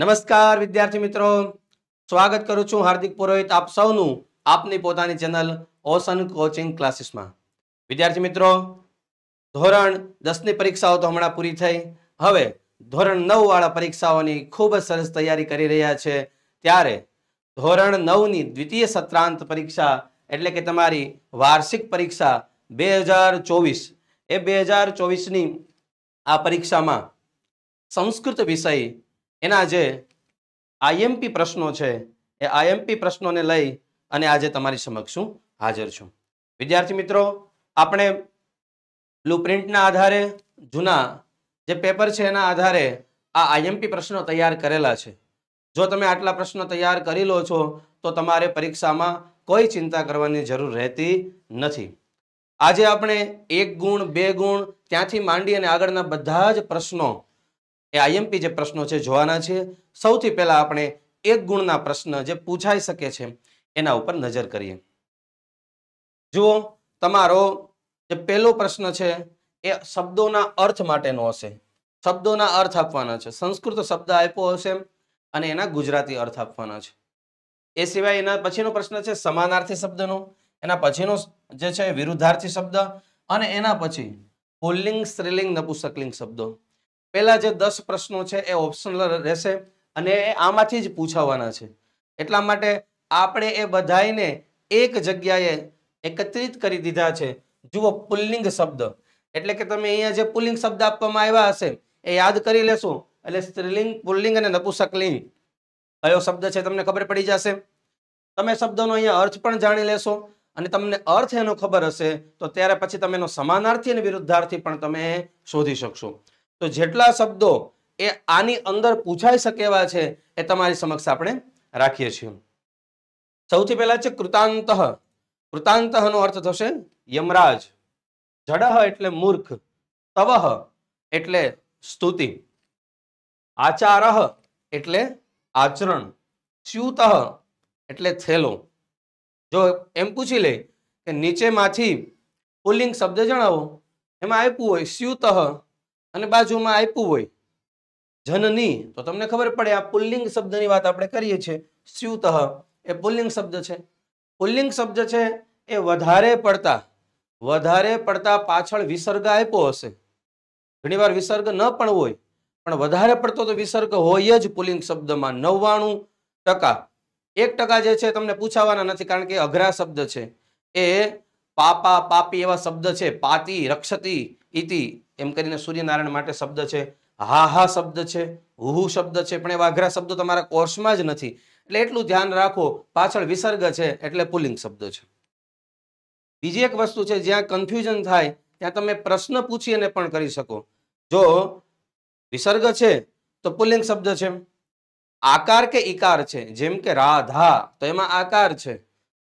નમસ્કાર વિદ્યાર્થી મિત્રો સ્વાગત કરું છું હાર્દિક પુરોહિત આપ સૌનું આપની પોતાની ચેનલ ઓશન કોચિંગ ક્લાસીસમાં વિદ્યાર્થી મિત્રો ધોરણ દસની પરીક્ષાઓ તો હમણાં પૂરી થઈ હવે ધોરણ નવવાળા પરીક્ષાઓની ખૂબ જ સરસ તૈયારી કરી રહ્યા છે ત્યારે ધોરણ નવની દ્વિતીય સત્રાંત પરીક્ષા એટલે કે તમારી વાર્ષિક પરીક્ષા બે હજાર ચોવીસ એ બે હજાર ચોવીસની આ પરીક્ષામાં સંસ્કૃત વિષય એના જે આઈએમપી પ્રશ્નો છે એ આઈએમપી પ્રશ્નોને લઈ અને આજે તમારી સમક્ષ હું હાજર છું વિદ્યાર્થી મિત્રો આપણે બ્લુપ્રિન્ટના આધારે જૂના જે પેપર છે એના આધારે આ આઈએમપી પ્રશ્નો તૈયાર કરેલા છે જો તમે આટલા પ્રશ્નો તૈયાર કરી લો છો તો તમારે પરીક્ષામાં કોઈ ચિંતા કરવાની જરૂર રહેતી નથી આજે આપણે એક ગુણ બે ગુણ ત્યાંથી માંડી અને આગળના બધા જ પ્રશ્નો એ આઈએમપી જે પ્રશ્નો છે જોવાના છે સૌથી પહેલાં આપણે એક ગુણના પ્રશ્ન જે પૂછાઈ શકે છે એના ઉપર નજર કરીએ જુઓ તમારો જે પહેલો પ્રશ્ન છે એ શબ્દોના અર્થ માટેનો હશે શબ્દોના અર્થ આપવાના છે સંસ્કૃત શબ્દ આપ્યો હશે અને એના ગુજરાતી અર્થ આપવાના છે એ સિવાય એના પછીનો પ્રશ્ન છે સમાનાર્થી શબ્દનો એના પછીનો જે છે વિરુદ્ધાર્થી શબ્દ અને એના પછી પુલ્લિંગ સ્ત્રીલિંગ નપુસકલિંગ શબ્દો પહેલા જે દસ પ્રશ્નો છે એ ઓપ્શનલ રહેશે અને આમાંથી જ પૂછાવવાના છે એટલા માટે આપણે એ બધાઈને એક જગ્યાએ એકત્રિત કરી દીધા છે જુઓ પુલ્લિંગ શબ્દ એટલે કે તમે અહીંયા જે પુલ્લિંગ શબ્દ આપવામાં આવ્યા હશે એ યાદ કરી લેશો એટલે સ્ત્રીલિંગ પુલ્લિંગ અને નપુસકલિંગ કયો શબ્દ છે તમને ખબર પડી જશે તમે શબ્દનો અહીંયા અર્થ પણ જાણી લેશો અને તમને અર્થ એનો ખબર હશે તો ત્યારે પછી તમે એનો સમાનાર્થી અને વિરુદ્ધાર્થી પણ તમે શોધી શકશો તો જેટલા શબ્દો એ આની અંદર પૂછાઈ શકે એવા છે એ તમારી સમક્ષ આપણે રાખીએ છીએ સૌથી પહેલા છે કૃતાંત કૃતાંતનો અર્થ થશે યમરાજ જડહ એટલે મૂર્ખ તવહ એટલે સ્તુતિ આચારહ એટલે આચરણ સ્યુતઃ એટલે થેલો જો એમ પૂછી લે કે નીચેમાંથી પુલિંગ શબ્દ જણાવો એમાં આપ્યું હોય સ્યુતઃ અને બાજુમાં આપ્યું હોય જનની તો તમને ખબર પડે આ પુલ્લિંગ શબ્દની વાત આપણે કરીએ છીએ સ્યુતઃ એ પુલ્લિંગ શબ્દ છે પુલ્લિંગ શબ્દ છે એ વધારે પડતા વધારે પડતા પાછળ વિસર્ગ આપ્યો હશે ઘણીવાર વિસર્ગ ન પણ હોય પણ વધારે પડતો તો વિસર્ગ હોય જ પુલ્લિંગ શબ્દમાં નવ્વાણું ટકા એક ટકા જે છે તમને પૂછાવાના નથી કારણ કે અઘરા શબ્દ છે એ પાપા પાપી એવા શબ્દ છે પાતી રક્ષતી ઇતિ એમ કરીને સૂર્યનારાયણ માટે શબ્દ છે હા હા શબ્દ છે હુહુ શબ્દ છે પણ એ વાઘરા શબ્દો તમારા કોર્સમાં જ નથી એટલે એટલું ધ્યાન રાખો પાછળ વિસર્ગ છે એટલે પુલિંગ શબ્દ છે બીજી એક વસ્તુ છે જ્યાં કન્ફ્યુઝન થાય ત્યાં તમે પ્રશ્ન પૂછીને પણ કરી શકો જો વિસર્ગ છે તો પુલિંગ શબ્દ છે આકાર કે ઈકાર છે જેમ કે રાધા તો એમાં આકાર છે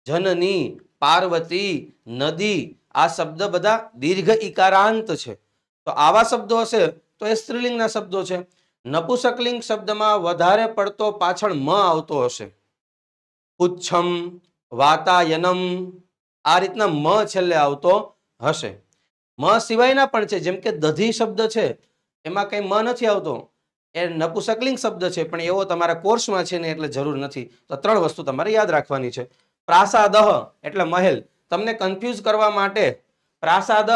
જનની પાર્વતી નદી આ શબ્દ બધા દીર્ઘ ઇકારાંત છે તો આવા શબ્દો હશે તો એ સ્ત્રીલિંગના શબ્દો છે નપુસકલિંગ શબ્દમાં વધારે પડતો પાછળ મ આવતો હશે પુચ્છમ વાતાયનમ આ રીતના મ છેલ્લે આવતો હશે મ સિવાયના પણ છે જેમ કે દધી શબ્દ છે એમાં કંઈ મ નથી આવતો એ નપુસકલિંગ શબ્દ છે પણ એવો તમારા કોર્સમાં છે ને એટલે જરૂર નથી તો ત્રણ વસ્તુ તમારે યાદ રાખવાની છે પ્રાસાદહ એટલે મહેલ તમને કન્ફ્યુઝ કરવા માટે પ્રાસાદહ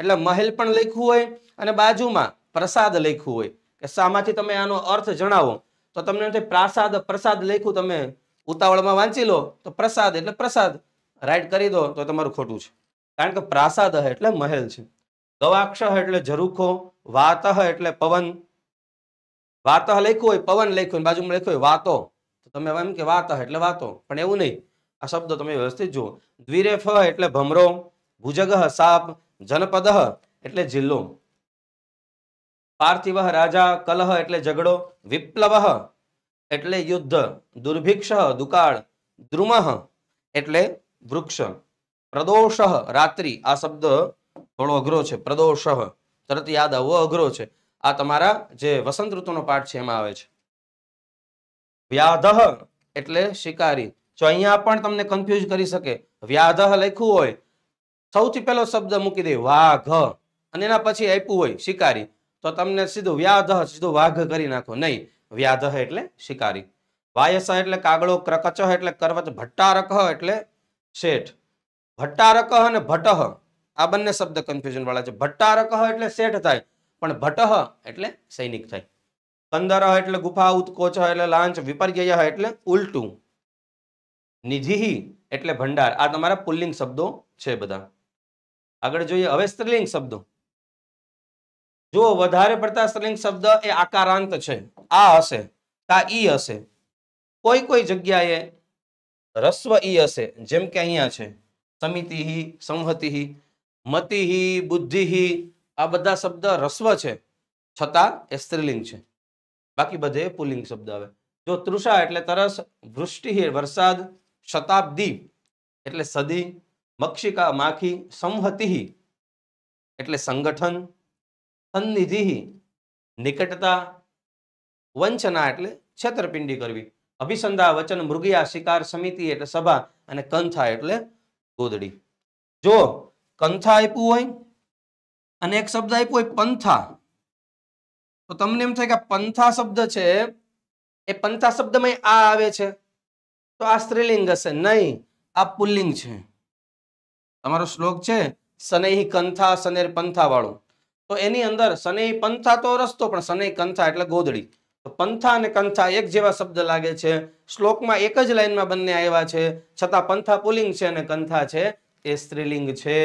એટલે મહેલ પણ લખ્યું હોય અને બાજુમાં પ્રસાદ લખ્યું હોય કે શામાંથી તમે આનો અર્થ જણાવો તો તમને પ્રાસાદ પ્રસાદ લખ્યું તમે ઉતાવળમાં વાંચી લો તો પ્રસાદ એટલે પ્રસાદ રાઈટ કરી દો તો તમારું ખોટું છે કારણ કે પ્રાસાદ એટલે મહેલ છે ગવાક્ષ એટલે ઝરૂખો વાતહ એટલે પવન વાતહ લખ્યું હોય પવન લખ્યું હોય બાજુમાં લખ્યું હોય વાતો તો તમે એમ કે વાતહ એટલે વાતો પણ એવું નહીં આ શબ્દ તમે વ્યવસ્થિત જુઓ દ્વિરેફ એટલે ભમરો ભુજગ સાપ જનપદ એટલે જિલ્લો પાર્થિવ રાજા કલહ એટલે ઝઘડો વિપ્લવ એટલે યુદ્ધ દુર્ભિક્ષ દુકાળ દ્રુમ એટલે વૃક્ષ પ્રદોષ રાત્રિ આ શબ્દ થોડો અઘરો છે પ્રદોષ તરત યાદ આવવો અઘરો છે આ તમારા જે વસંત ઋતુનો પાઠ છે એમાં આવે છે વ્યાધ એટલે શિકારી જો અહીંયા પણ તમને કન્ફ્યુઝ કરી શકે વ્યાધહ લખ્યું હોય સૌથી પહેલો શબ્દ મૂકી દે વાઘ અને એના પછી આપ્યું હોય શિકારી તો તમને સીધું વ્યાધહ સીધું વાઘ કરી નાખો નહીં વ્યાધહ એટલે શિકારી વાયસ એટલે કાગળો ક્રકચ એટલે કરવત ભટ્ટારક એટલે શેઠ ભટ્ટારક અને ભટ્ટહ આ બંને શબ્દ કન્ફ્યુઝન વાળા છે ભટ્ટારક એટલે શેઠ થાય પણ ભટ્ટહ એટલે સૈનિક થાય કંદર એટલે ગુફા ઉત્કોચ એટલે લાંચ વિપર્યય એટલે ઉલટું નિધિહી એટલે ભંડાર આ તમારા પુલ્લિંગ શબ્દો છે બધા આગળ જોઈએ હવે સ્ત્રીલિંગ શબ્દો જો વધારે પડતા સ્ત્રીલિંગ શબ્દ એ આકારાંત છે આ હશે તા ઈ હશે કોઈ કોઈ જગ્યાએ રસ્વ ઈ હશે જેમ કે અહીંયા છે સમિતિ સંહતિ મતિ બુદ્ધિ આ બધા શબ્દ રસ્વ છે છતાં એ સ્ત્રીલિંગ છે બાકી બધે પુલિંગ શબ્દ આવે જો તૃષા એટલે તરસ વૃષ્ટિ વરસાદ શતાબ્દી એટલે સદી મક્ષિકા માખી સંહતિ એટલે સંગઠન સન્નિધિ નિકટતા વંચના એટલે છેતરપિંડી કરવી અભિસંધા વચન મૃગિયા શિકાર સમિતિ એટલે સભા અને કંથા એટલે ગોદડી જો કંથા આપ્યું હોય અને એક શબ્દ આપ્યો હોય પંથા તો તમને એમ થાય કે પંથા શબ્દ છે એ પંથા શબ્દમાં આ આવે છે તો આ સ્ત્રીલિંગ હશે નહીં આ પુલ્લિંગ છે તમારો શ્લોક છે શનૈ કંથા શનેર પંથા વાળું તો એની અંદર શનૈ પંથા તો રસ્તો પણ શનૈ કંથા એટલે ગોદડી તો પંથા અને કંથા એક જેવા શબ્દ લાગે છે શ્લોકમાં એક જ લાઈનમાં બંને આવ્યા છે છતાં પંથા પુલિંગ છે અને કંથા છે એ સ્ત્રીલિંગ છે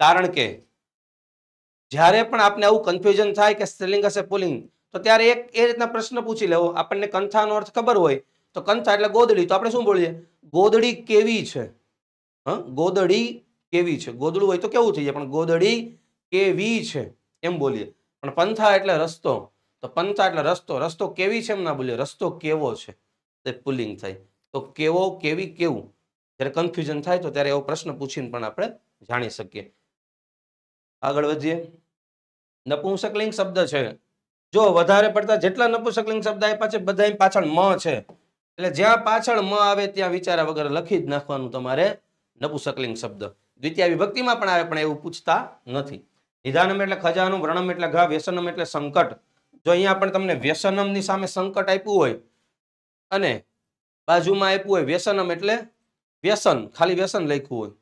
કારણ કે જ્યારે પણ આપણે આવું કન્ફ્યુઝન થાય કે સ્ત્રીલિંગ હશે પુલિંગ તો ત્યારે એક એ રીતના પ્રશ્ન પૂછી લેવો આપણને કંથાનો અર્થ ખબર હોય તો કંસા એટલે ગોદડી તો આપણે શું બોલીએ ગોદડી કેવી છે હા ગોદડી કેવી છે ગોદડું હોય તો કેવું થઈ જાય પણ ગોદડી કેવી છે એમ બોલીએ પણ પંથા એટલે રસ્તો તો પંથા એટલે રસ્તો રસ્તો કેવી છે એમ ના બોલીએ રસ્તો કેવો છે તે પુલિંગ થાય તો કેવો કેવી કેવું જ્યારે કન્ફ્યુઝન થાય તો ત્યારે એવો પ્રશ્ન પૂછીને પણ આપણે જાણી શકીએ આગળ વધીએ નપુંસકલિંગ શબ્દ છે જો વધારે પડતા જેટલા નપુંસકલિંગ શબ્દ આપ્યા છે બધા પાછળ મ છે એટલે જ્યાં પાછળ મ આવે ત્યાં વિચાર્યા વગર લખી જ નાખવાનું તમારે નપુસકલિંગ શબ્દ દ્વિતીય વિભક્તિમાં પણ આવે પણ એવું પૂછતા નથી નિધાનમ એટલે ખજાનું વ્રણમ એટલે ઘા વ્યસનમ એટલે સંકટ જો અહીંયા પણ તમને વ્યસનમની સામે સંકટ આપ્યું હોય અને બાજુમાં આપ્યું હોય વ્યસનમ એટલે વ્યસન ખાલી વ્યસન લખ્યું હોય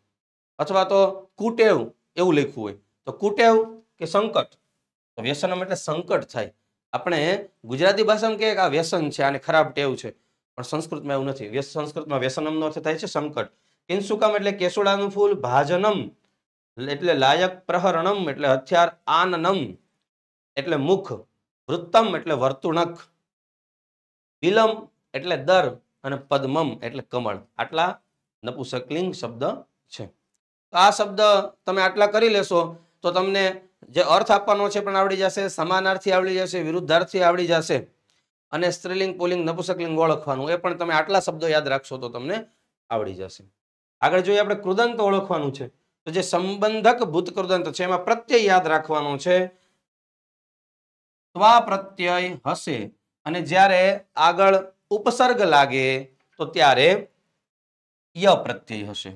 અથવા તો કુટેવ એવું લખ્યું હોય તો કુટેવ કે સંકટ વ્યસનમ એટલે સંકટ થાય આપણે ગુજરાતી ભાષામાં કહે કે આ વ્યસન છે આને ખરાબ ટેવ છે પણ સંસ્કૃતમાં એવું નથી સંસ્કૃતમાં વ્યસનમનો અર્થ થાય છે સંકટ કિન્સુકમ એટલે કેસુડાનું ફૂલ ભાજનમ એટલે લાયક પ્રહરણમ એટલે હથિયાર આનનમ એટલે મુખ વૃત્તમ એટલે વર્તુણક વિલમ એટલે દર અને પદ્મમ એટલે કમળ આટલા નપુસકલિંગ શબ્દ છે તો આ શબ્દ તમે આટલા કરી લેશો તો તમને જે અર્થ આપવાનો છે પણ આવડી જશે સમાનાર્થી આવડી જશે વિરુદ્ધાર્થી આવડી જશે અને સ્ત્રીલિંગ પુલિંગ નપુસકલિંગ ઓળખવાનું એ પણ તમે આટલા શબ્દો યાદ રાખશો તો તમને આવડી જશે આગળ જોઈએ આપણે કૃદંત ઓળખવાનું છે તો જે સંબંધક ભૂત કૃદંત છે એમાં પ્રત્યય યાદ રાખવાનો છે ત્વા પ્રત્યય હશે અને જ્યારે આગળ ઉપસર્ગ લાગે તો ત્યારે ય પ્રત્યય હશે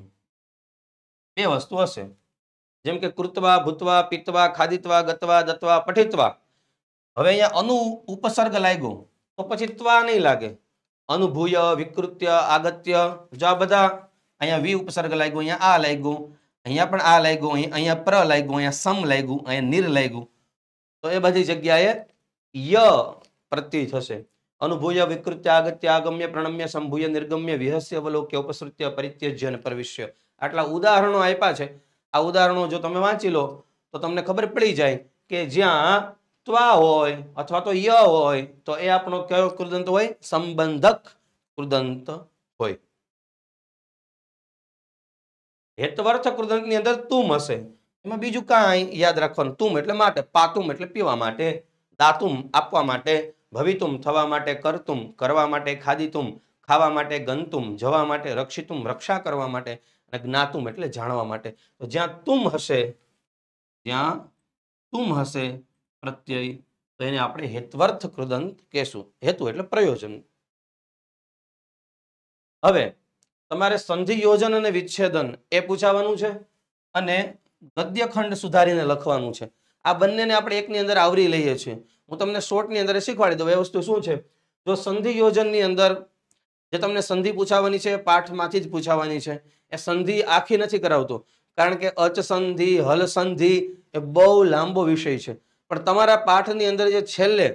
બે વસ્તુ હશે જેમ કે કૃતવા ભૂતવા પિત્વા ખાદિત્વા ગતવા દત્વા પઠિતવા હવે અહીંયા અનુ ઉપસર્ગ લાગ્યો તો પછી ત્વા નહીં લાગે અનુભૂય વિકૃત્ય આગત્ય જો બધા અહીંયા વિ ઉપસર્ગ લાગ્યું અહીંયા આ લાગ્યું અહીંયા પણ આ લાગ્યું અહીંયા પ્ર લાગ્યું અહીંયા સમ લાગ્યું અહીંયા નિર લાગ્યું તો એ બધી જગ્યાએ ય પ્રત્યય થશે અનુભૂય વિકૃત્ય આગત્ય આગમ્ય પ્રણમ્ય સંભૂય નિર્ગમ્ય વિહસ્ય અવલોક્ય ઉપસૃત્ય પરિત્યજ્ય અને પ્રવિષ્ય આટલા ઉદાહરણો આપ્યા છે આ ઉદાહરણો જો તમે વાંચી લો તો તમને ખબર પડી જાય કે જ્યાં ત્વા હોય અથવા તો ય હોય તો એ આપણો કયો કૃદંત હોય સંબંધક કૃદંત હોય હેતવર્થ કૃદંત ની અંદર તુમ હશે એમાં બીજું કાંઈ યાદ રાખવાનું તુમ એટલે માટે પાતુમ એટલે પીવા માટે દાતુમ આપવા માટે ભવિતુમ થવા માટે કરતુમ કરવા માટે ખાદીતુમ ખાવા માટે ગંતુમ જવા માટે રક્ષિતુમ રક્ષા કરવા માટે અને જ્ઞાતુમ એટલે જાણવા માટે તો જ્યાં તુમ હશે ત્યાં તુમ હશે પ્રત્યય તો એને આપણે હેતવર્થ કૃદંત કહેશું હેતુ એટલે પ્રયોજન હવે તમારે સંધિ યોજન અને વિચ્છેદન એ પૂછાવાનું છે અને ગદ્યખંડ સુધારીને લખવાનું છે આ બંનેને આપણે એકની અંદર આવરી લઈએ છીએ હું તમને શોર્ટની અંદર શીખવાડી દઉં એ વસ્તુ શું છે જો સંધિ યોજનની અંદર જે તમને સંધિ પૂછાવાની છે પાઠમાંથી જ પૂછાવાની છે એ સંધિ આખી નથી કરાવતો કારણ કે અચ સંધિ હલ સંધિ એ બહુ લાંબો વિષય છે પણ તમારા પાઠની અંદર જે છેલ્લે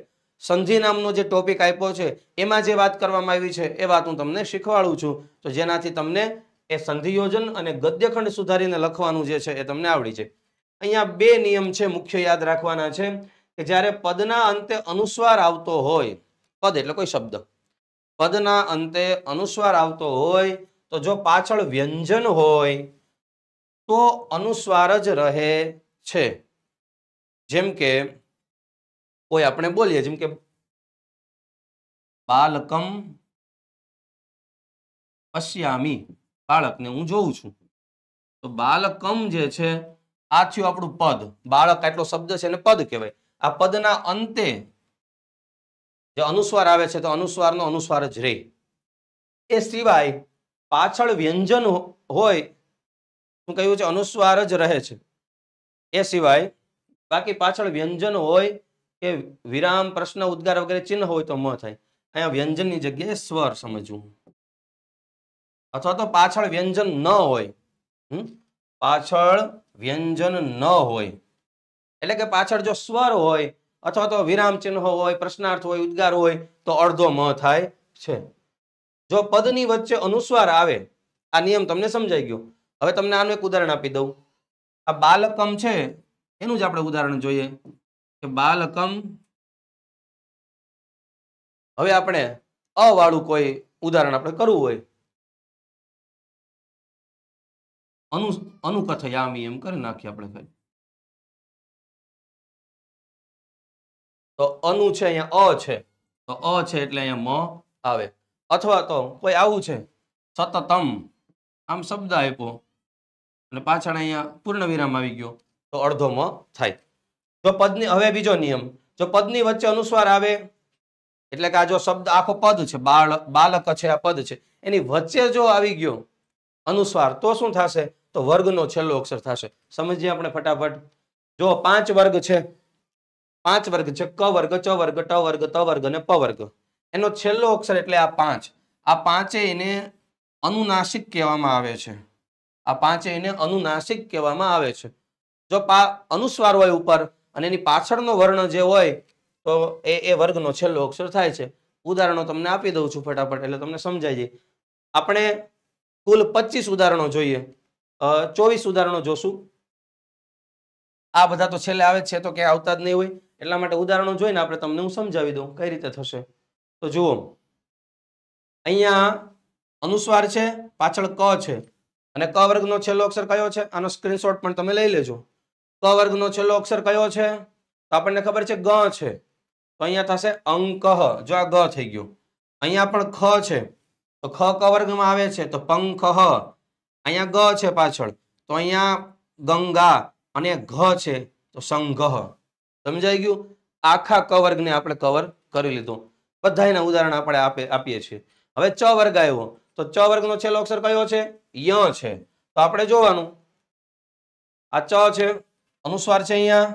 સંધિ નામનો જે ટોપિક આપ્યો છે એમાં જે વાત કરવામાં આવી છે એ વાત હું તમને શીખવાડું છું તો જેનાથી તમને એ સંધિયોજન અને ગદ્યખંડ સુધારીને લખવાનું જે છે એ તમને આવડી છે અહીંયા બે નિયમ છે મુખ્ય યાદ રાખવાના છે કે જ્યારે પદના અંતે અનુસ્વાર આવતો હોય પદ એટલે કોઈ શબ્દ પદના અંતે અનુસ્વાર આવતો હોય તો જો પાછળ વ્યંજન હોય તો અનુસ્વાર જ રહે છે જેમ કે કોઈ આપણે બોલીએ જેમ કે બાલકમ પશ્યામી બાળકને હું જોઉં છું તો બાલકમ જે છે આ થયું આપણું પદ બાળક આટલો શબ્દ છે એને પદ કહેવાય આ પદના અંતે જે અનુસ્વાર આવે છે તો અનુસ્વારનો અનુસ્વાર જ રહે એ સિવાય પાછળ વ્યંજન હોય શું કહ્યું છે અનુસ્વાર જ રહે છે એ સિવાય બાકી પાછળ વ્યંજન હોય કે વિરામ પ્રશ્ન ઉદ્ગાર વગેરે ચિહ્ન હોય તો મ થાય અહીંયા વ્યંજનની જગ્યાએ સ્વર સમજવું અથવા તો પાછળ વ્યંજન ન હોય પાછળ વ્યંજન ન હોય એટલે કે પાછળ જો સ્વર હોય અથવા તો વિરામ ચિહ્ન હોય પ્રશ્નાર્થ હોય ઉદ્ગાર હોય તો અડધો મ થાય છે જો પદની વચ્ચે અનુસ્વાર આવે આ નિયમ તમને સમજાઈ ગયો હવે તમને આનું એક ઉદાહરણ આપી દઉં આ બાલકમ છે એનું જ આપણે ઉદાહરણ જોઈએ કે બાલકમ હવે આપણે અ વાળું કોઈ ઉદાહરણ આપણે કરવું હોય અનુ અનુકથયામી એમ કરી નાખીએ આપણે કઈ તો અનુ છે અહીંયા અ છે તો અ છે એટલે અહીંયા મ આવે અથવા તો કોઈ આવું છે સતતમ આમ શબ્દ આપ્યો અને પાછળ અહીંયા પૂર્ણ વિરામ આવી ગયો તો અડધો મ થાય જો પદની હવે બીજો નિયમ જો પદની વચ્ચે અનુસ્વાર આવે એટલે કે આ જો શબ્દ આખો પદ છે બાળક છે આ પદ છે એની વચ્ચે જો આવી ગયો અનુસ્વાર તો શું થશે તો વર્ગનો છેલ્લો અક્ષર થશે સમજીએ આપણે ફટાફટ જો પાંચ વર્ગ છે પાંચ વર્ગ છે ક વર્ગ ચ વર્ગ ટ વર્ગ ત વર્ગ અને પ વર્ગ એનો છેલ્લો અક્ષર એટલે આ પાંચ આ પાંચે એને અનુનાસિક કહેવામાં આવે છે આ પાંચે એને અનુનાસિક કહેવામાં આવે છે જો પા અનુસ્વાર હોય ઉપર અને એની પાછળનો વર્ણ જે હોય તો એ એ વર્ગનો છેલ્લો અક્ષર થાય છે ઉદાહરણો તમને આપી દઉં છું ફટાફટ એટલે તમને સમજાઈ જાય આપણે કુલ પચીસ ઉદાહરણો જોઈએ ચોવીસ ઉદાહરણો જોશું આ બધા તો છેલ્લે આવે છે તો કે આવતા જ નહીં હોય એટલા માટે ઉદાહરણો જોઈને આપણે તમને હું સમજાવી દઉં કઈ રીતે થશે તો જુઓ અહીંયા અનુસ્વાર છે પાછળ ક છે અને ક વર્ગનો છેલ્લો અક્ષર કયો છે આનો સ્ક્રીનશોટ પણ તમે લઈ લેજો ક વર્ગનો છેલ્લો અક્ષર કયો છે તો આપણને ખબર છે ગ છે તો અહીંયા થશે અંક જો આ ગ થઈ ગયું અહીંયા પણ ખ છે તો ખ ક વર્ગમાં આવે છે તો પંખ અહીંયા ગ છે પાછળ તો અહીંયા ગંગા અને ઘ છે તો સંઘ સમજાઈ ગયું આખા ક વર્ગને આપણે કવર કરી લીધું બધાના ઉદાહરણ આપણે આપે આપીએ છીએ હવે ચ વર્ગ આવ્યો તો ચ વર્ગનો છેલ્લો અક્ષર કયો છે ય છે તો આપણે જોવાનું આ ચ છે અનુસ્વાર છે અહીંયા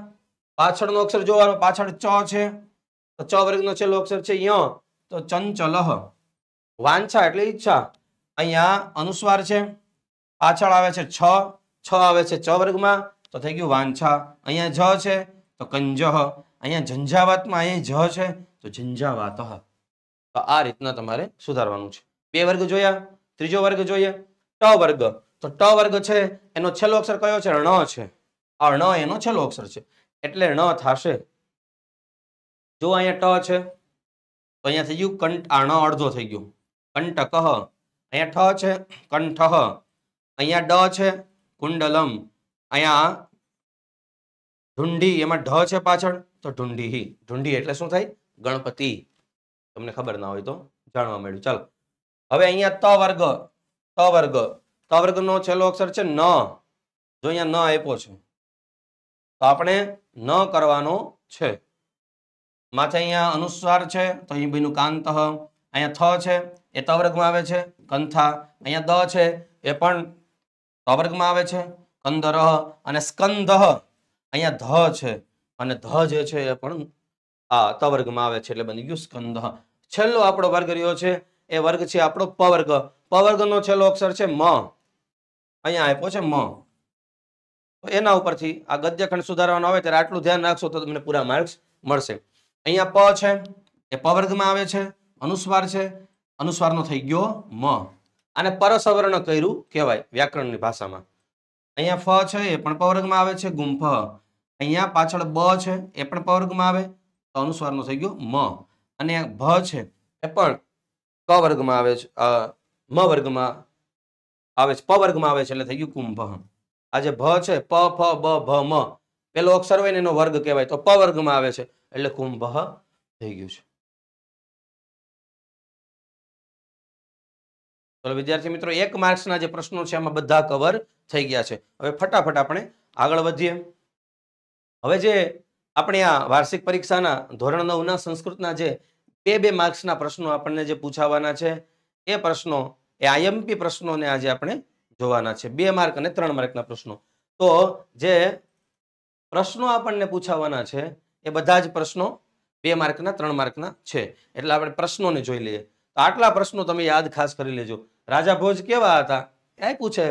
પાછળનો અક્ષર જોવાનો પાછળ ચ છે તો ચ વર્ગનો છેલ્લો અક્ષર છે ય તો ચંચલ વાંછા એટલે ઈચ્છા અહીંયા અનુસ્વાર છે પાછળ આવે છે છ છ આવે છે ચ વર્ગમાં તો થઈ ગયું વાંછા અહીંયા જ છે તો કંજહ અહીંયા ઝંઝાવાતમાં અહીંયા જ છે તો ઝંઝાવાત તો આ રીતના તમારે સુધારવાનું છે બે વર્ગ જોયા ત્રીજો વર્ગ જોઈએ ટ વર્ગ તો ટ વર્ગ છે એનો છેલ્લો અક્ષર કયો છે ણ છે આ ણ એનો છેલ્લો અક્ષર છે એટલે ણ થશે જો અહીંયા ટ છે તો અહીંયા થઈ ગયું કંટ આ ણ અડધો થઈ ગયું કંટક અહીંયા ઠ છે કંઠ અહીંયા ડ છે કુંડલમ અહીંયા ઢુંઢી એમાં ઢ છે પાછળ તો ઢુંઢી ઢુંઢી એટલે શું થાય ગણપતિ તમને ખબર ના હોય તો જાણવા મળ્યું ચાલો હવે અહીંયા ત વર્ગ ત વર્ગ ત વર્ગનો છેલ્લો અક્ષર છે ન જો અહીંયા ન આપ્યો છે તો આપણે ન કરવાનો છે માથે અહીંયા અનુસ્વાર છે તો અહીં બીનું કાંતઃ અહીંયા થ છે એ તવર્ગમાં આવે છે કંથા અહીંયા દ છે એ પણ તવર્ગમાં આવે છે કંદરહ અને સ્કંદહ અહીંયા ધ છે અને ધ જે છે એ પણ આ તવર્ગમાં આવે છે એટલે બની ગયું સ્કંદહ છેલ્લો આપણો વર્ગ રહ્યો છે એ વર્ગ છે આપણો પવર્ગ પવર્ગનો છેલ્લો અક્ષર છે મ અહીંયા આપ્યો છે મ એના ઉપરથી આ ગદ્યખંડ સુધારવાનો આવે ત્યારે આટલું ધ્યાન રાખશો તો તમને પૂરા માર્ક્સ મળશે અહીંયા પ છે એ પવર્ગમાં આવે છે અનુસ્વાર છે અનુસ્વારનો થઈ ગયો મ અને પરસવર્ણ કર્યું કહેવાય વ્યાકરણની ભાષામાં અહીંયા ફ છે એ પણ પવર્ગમાં આવે છે ગુંફ અહીંયા પાછળ બ છે એ પણ પવર્ગમાં આવે તો અનુસ્વારનો થઈ ગયો મ અને ભ છે એ પણ ક વર્ગમાં આવે છે મ વર્ગમાં આવે છે પ વર્ગમાં આવે છે એટલે થઈ ગયું કુંભ આ જે ભ છે પ ફ બ ભ મ પેલો અક્ષર હોય ને એનો વર્ગ કહેવાય તો પ વર્ગમાં આવે છે એટલે કુંભ થઈ ગયું છે ચલો વિદ્યાર્થી મિત્રો એક માર્ક્સના જે પ્રશ્નો છે એમાં બધા કવર થઈ ગયા છે હવે ફટાફટ આપણે આગળ વધીએ હવે જે આપણે આ વાર્ષિક પરીક્ષાના ધોરણ નવના સંસ્કૃતના જે બે બે માર્ક્સના પ્રશ્નો આપણને જે પૂછાવાના છે એ પ્રશ્નો એ આઈએમપી પ્રશ્નોને આજે આપણે જોવાના છે બે માર્ક અને ત્રણ માર્કના પ્રશ્નો તો જે પ્રશ્નો આપણને પૂછાવાના છે એ બધા જ પ્રશ્નો બે માર્કના ત્રણ માર્કના છે એટલે આપણે પ્રશ્નોને જોઈ લઈએ તો આટલા પ્રશ્નો તમે યાદ ખાસ કરી લેજો રાજા ભોજ કેવા હતા ક્યાંય પૂછે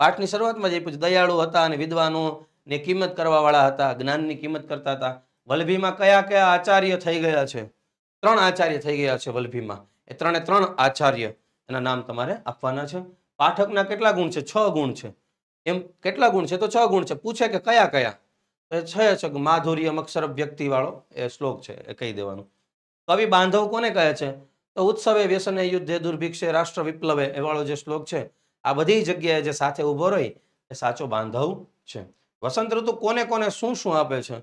પાઠની શરૂઆતમાં જે પૂછે દયાળુ હતા અને વિદ્વાનો ને કિંમત કરવાવાળા હતા જ્ઞાનની કિંમત કરતા હતા વલભીમાં કયા કયા આચાર્ય થઈ ગયા છે ત્રણ આચાર્ય થઈ ગયા છે વલ્ભીમાં એ ત્રણે ત્રણ આચાર્ય એના નામ તમારે આપવાના છે પાઠકના કેટલા ગુણ છે છ ગુણ છે એમ કેટલા ગુણ છે તો છ ગુણ છે પૂછે કે કયા કયા તો છે છે માધુર્યમ અક્ષર વ્યક્તિવાળો એ શ્લોક છે એ કહી દેવાનું કવિ બાંધવ કોને કહે છે તો ઉત્સવે વ્યસને યુદ્ધે દુર્ભિક્ષે રાષ્ટ્ર વિપ્લવે એવાળો જે શ્લોક છે આ બધી જગ્યાએ જે સાથે ઊભો રહી એ સાચો બાંધવ છે વસંત ઋતુ કોને કોને શું શું આપે છે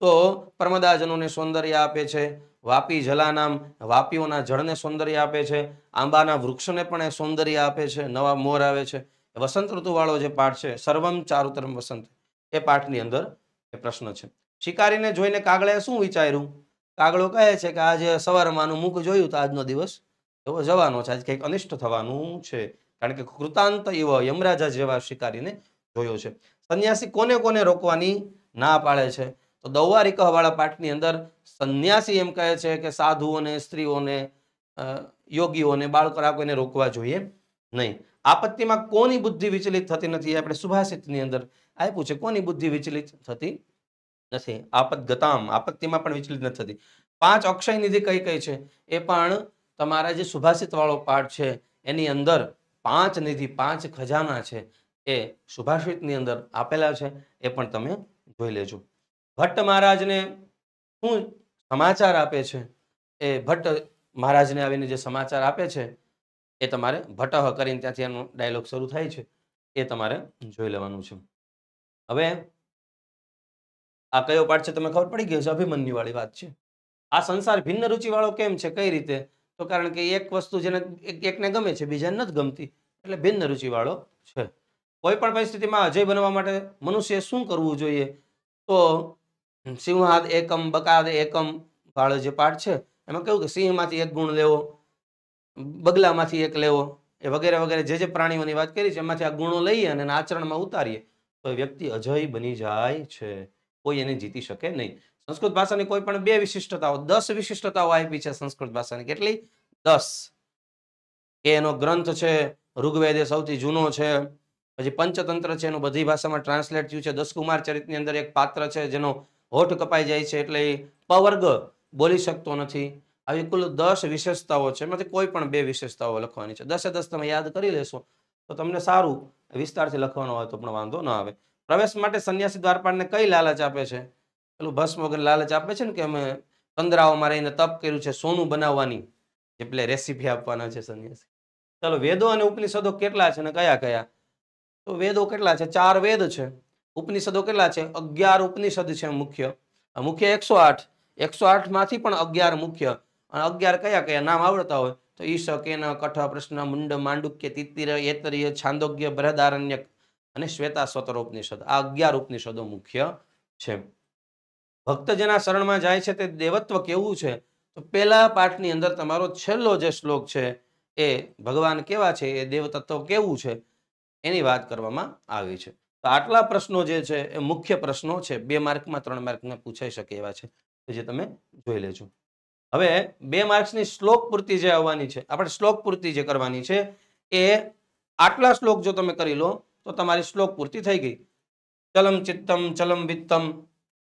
તો પ્રમદાજનોને સૌંદર્ય આપે છે વાપી જલાનામ વાપીઓના જળને સૌંદર્ય આપે છે આંબાના વૃક્ષને પણ એ સૌંદર્ય આપે છે નવા મોર આવે છે વસંત ઋતુવાળો જે પાઠ છે સર્વમ ચારુતરમ વસંત એ પાઠની અંદર એ પ્રશ્ન છે શિકારીને જોઈને કાગળે શું વિચાર્યું કાગળો કહે છે કે આજે સવારમાંનું મુખ જોયું તો આજનો દિવસ એવો જવાનો છે આજે કંઈક અનિષ્ટ થવાનું છે કારણ કે કૃતાંત એવો યમરાજા જેવા શિકારીને જોયો છે સંન્યાસી કોને કોને રોકવાની ના પાડે છે તો દૌવારિકવાળા પાઠની અંદર સંન્યાસી એમ કહે છે કે સાધુઓને સ્ત્રીઓને યોગીઓને બાળકો કોઈને રોકવા જોઈએ નહીં આપત્તિમાં કોની બુદ્ધિ વિચલિત થતી નથી આપણે સુભાષિતની અંદર આપ્યું છે કોની બુદ્ધિ વિચલિત થતી નથી આપત ગતામ આપત્તિમાં પણ વિચલિત નથી થતી પાંચ અક્ષય નિધિ કઈ કઈ છે એ પણ તમારા જે સુભાષિત વાળો પાઠ છે એની અંદર પાંચ નિધિ પાંચ ખજાના છે એ સુભાષિતની અંદર આપેલા છે એ પણ તમે જોઈ લેજો ભટ્ટ મહારાજને શું સમાચાર આપે છે એ ભટ્ટ મહારાજને આવીને જે સમાચાર આપે છે એ તમારે ભટ્ટ કરીને ત્યાંથી એનો ડાયલોગ શરૂ થાય છે એ તમારે જોઈ લેવાનું છે હવે આ કયો પાઠ છે તમને ખબર પડી ગયો છે અભિમન્યુવાળી વાત છે આ સંસાર ભિન્ન રુચિવાળો કેમ છે કઈ રીતે તો કારણ કે એક વસ્તુ જેને એકને ગમે છે બીજાને નથી ગમતી એટલે ભિન્ન રુચિવાળો છે કોઈ પણ પરિસ્થિતિમાં અજય બનવા માટે મનુષ્ય શું કરવું જોઈએ તો સિંહાદ એકમ બકાદ એકમ વાળો જે પાઠ છે એમાં કેવું કે સિંહમાંથી એક ગુણ લેવો બગલામાંથી એક લેવો એ વગેરે વગેરે જે જે પ્રાણીઓની વાત કરી છે એમાંથી આ ગુણો લઈએ અને આચરણમાં ઉતારીએ તો એ વ્યક્તિ અજય બની જાય છે કોઈ એને જીતી શકે નહીં સંસ્કૃત ભાષાની કોઈ પણ બે વિશિષ્ટતાઓ દસ વિશિષ્ટતાઓ આપી છે સંસ્કૃત ભાષાની કેટલી દસ કે એનો ગ્રંથ છે ઋગ્વેદ એ સૌથી જૂનો છે પછી પંચતંત્ર છે એનું બધી ભાષામાં ટ્રાન્સલેટ થયું છે દસકુમાર ચરિતની અંદર એક પાત્ર છે જેનો હોઠ કપાઈ જાય છે એટલે પવર્ગ બોલી શકતો નથી આવી કુલ દસ વિશેષતાઓ છે એમાંથી કોઈ પણ બે વિશેષતાઓ લખવાની છે દસે દસ તમે યાદ કરી લેશો તો તમને સારું વિસ્તારથી લખવાનો હોય તો પણ વાંધો ન આવે પ્રવેશ માટે સંન્યાસી દ્વારપાળને કઈ લાલચ આપે છે પેલું ભસ્મ વગર લાલચ આપે છે ને કે અમે કંદરાઓમાં રહીને તપ કર્યું છે સોનું બનાવવાની જે પેલે રેસીપી આપવાના છે સંન્યાસી ચાલો વેદો અને ઉપનિષદો કેટલા છે ને કયા કયા તો વેદો કેટલા છે ચાર વેદ છે ઉપનિષદો કેટલા છે અગિયાર ઉપનિષદ છે મુખ્ય મુખ્ય એકસો આઠ એકસો આઠમાંથી પણ અગિયાર મુખ્ય અને અગિયાર કયા કયા નામ આવડતા હોય તો ઈ શકેન કઠ પ્રશ્ન મુંડ માંડુક્ય તિત્તિર એતરીય છાંદોગ્ય બૃહદારણ્યક અને શ્વેતા સ્વતર ઉપનિષદ આ અગિયાર ઉપનિષદો મુખ્ય છે ભક્ત જેના શરણમાં જાય છે તે દેવત્વ કેવું છે તો પહેલા પાઠની અંદર તમારો છેલ્લો જે શ્લોક છે એ ભગવાન કેવા છે એ દેવતત્વ કેવું છે એની વાત કરવામાં આવી છે તો આટલા પ્રશ્નો જે છે એ મુખ્ય પ્રશ્નો છે બે માર્કમાં ત્રણ માર્કમાં પૂછાઈ શકે એવા છે જે તમે જોઈ લેજો હવે બે માર્ક્સની શ્લોક પૂર્તિ જે આવવાની છે આપણે શ્લોક પૂર્તિ જે કરવાની છે એ આટલા શ્લોક જો તમે કરી લો તો તમારી શ્લોક પૂર્તિ થઈ ગઈ ચલમ ચિત્તમ ચલમ વિત્તમ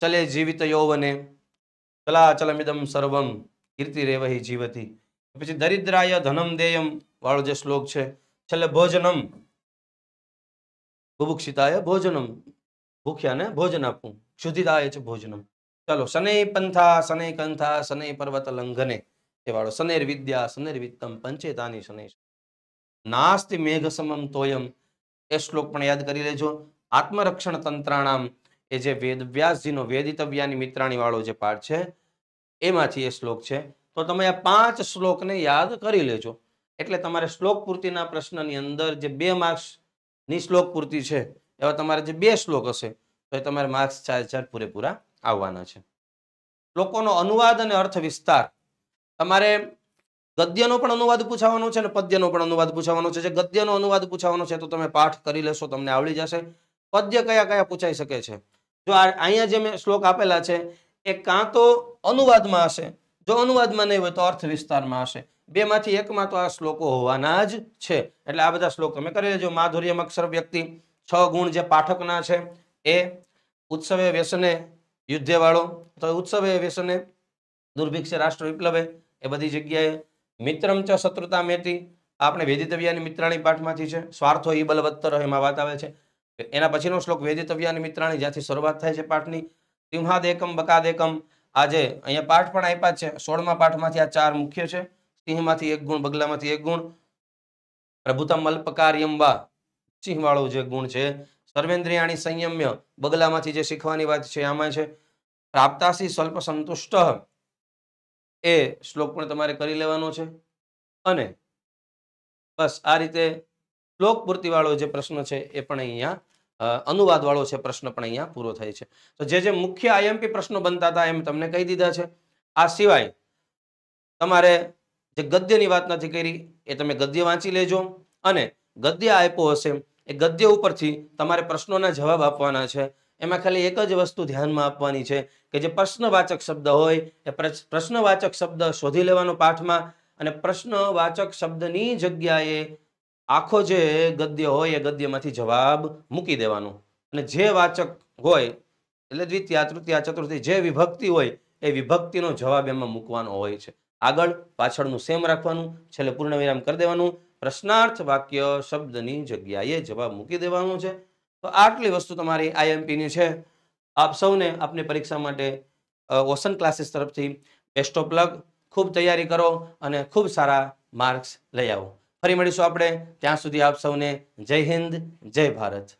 ચલે જીવિત યૌવને ચલા ચલમિદમ સર્વમ કીર્તિ રેવહી જીવતી પછી દરિદ્રાય ધનમ દેયમ વાળો જે શ્લોક છે છેલ્લે ભોજનમ બુભુક્ષિતાય ભોજનમ ભૂખ્યાને ભોજન આપવું ક્ષુધિતાય છે ભોજનમ ચાલો શનૈ પંથા શનૈ કંથા શનૈ પર્વત લંઘને એ વાળો શનૈર વિદ્યા શનૈર વિત્તમ પંચેતાની શનૈ નાસ્તિ મેઘ સમમ તોયમ એ શ્લોક પણ યાદ કરી લેજો આત્મરક્ષણ તંત્રાણામ એ જે વેદ વ્યાસજીનો વેદિતવ્યાની મિત્રાણી વાળો જે પાઠ છે એમાંથી એ શ્લોક છે તો તમે આ પાંચ શ્લોકને યાદ કરી લેજો એટલે તમારે શ્લોક પૂર્તિના પ્રશ્નની અંદર જે બે માર્ક્સ ની શ્લોક પૂરતી છે એવા તમારે જે બે શ્લોક હશે તો એ તમારે માર્ક્સ ચાર ચાર પૂરેપૂરા આવવાના છે લોકોનો અનુવાદ અને અર્થ વિસ્તાર તમારે ગદ્યનો પણ અનુવાદ પૂછાવાનો છે અને પદ્યનો પણ અનુવાદ પૂછાવાનો છે જે ગદ્યનો અનુવાદ પૂછાવાનો છે તો તમે પાઠ કરી લેશો તમને આવડી જશે પદ્ય કયા કયા પૂછાઈ શકે છે જો અહીંયા જે મેં શ્લોક આપેલા છે એ કાં તો અનુવાદમાં હશે જો અનુવાદમાં નહીં હોય તો અર્થ વિસ્તારમાં હશે બેમાંથી એકમાં તો આ શ્લોકો હોવાના જ છે એટલે આ બધા શ્લોકો અમે કરી લેજો માધુર્ય અક્ષર વ્યક્તિ છ ગુણ જે પાઠકના છે એ ઉત્સવે વ્યસને યુદ્ધેવાળો તો ઉત્સવે વ્યસને દુર્ભિક્ષે રાષ્ટ્ર વિપ્લવે એ બધી જગ્યાએ મિત્રમ ચ શત્રુતા મેતી આપણે વેદિતવ્યાની મિત્રાણી પાઠમાંથી છે સ્વાર્થો ઈ બલવત્તર એમાં વાત આવે છે એના પછીનો શ્લોક વેદિતવ્યાની મિત્રાણી જ્યાંથી શરૂઆત થાય છે પાઠની બકાદ એકમ આજે અહીંયા પાઠ પણ આપ્યા છે સોળમા પાઠમાંથી આ ચાર મુખ્ય છે સિંહમાંથી એક ગુણ બગલામાંથી એક ગુણ પ્રભુતા મલ્પકાર્યંબા સિંહવાળો જે ગુણ છે સર્વેન્દ્રિયાણી સંયમ્ય બગલામાંથી જે શીખવાની વાત છે આમાં છે પ્રાપ્તાશી સ્વલ્પ સંતુષ્ટ એ શ્લોક પણ તમારે કરી લેવાનો છે અને બસ આ રીતે શ્લોક પૂર્તિવાળો જે પ્રશ્ન છે એ પણ અહીંયા અનુવાદવાળો છે પ્રશ્ન પણ અહીંયા પૂરો થાય છે તો જે જે મુખ્ય આઈએમપી પ્રશ્નો બનતા હતા એમ તમને કહી દીધા છે આ સિવાય તમારે જે ગદ્યની વાત નથી કરી એ તમે ગદ્ય વાંચી લેજો અને ગદ્ય આપ્યો હશે એ ગદ્ય ઉપરથી તમારે પ્રશ્નોના જવાબ આપવાના છે એમાં ખાલી એક જ વસ્તુ ધ્યાનમાં આપવાની છે કે જે પ્રશ્નવાચક શબ્દ હોય એ પ્રશ્નવાચક શબ્દ શોધી લેવાનો પાઠમાં અને પ્રશ્નવાચક શબ્દની જગ્યાએ આખો જે ગદ્ય હોય એ ગદ્યમાંથી જવાબ મૂકી દેવાનો અને જે વાચક હોય એટલે દ્વિતીયા તૃતીયા ચતુર્થી જે વિભક્તિ હોય એ વિભક્તિનો જવાબ એમાં મૂકવાનો હોય છે આગળ પાછળનું સેમ રાખવાનું છેલ્લે પૂર્ણ વિરામ કરી દેવાનું પ્રશ્નાર્થ વાક્ય શબ્દની જગ્યાએ જવાબ મૂકી દેવાનો છે તો આટલી વસ્તુ તમારી આઈએમપીની છે આપ સૌને આપની પરીક્ષા માટે ઓશન ક્લાસીસ તરફથી બેસ્ટ ઓફ લક ખૂબ તૈયારી કરો અને ખૂબ સારા માર્ક્સ લઈ આવો ફરી મળીશું આપણે ત્યાં સુધી આપ સૌને જય હિન્દ જય ભારત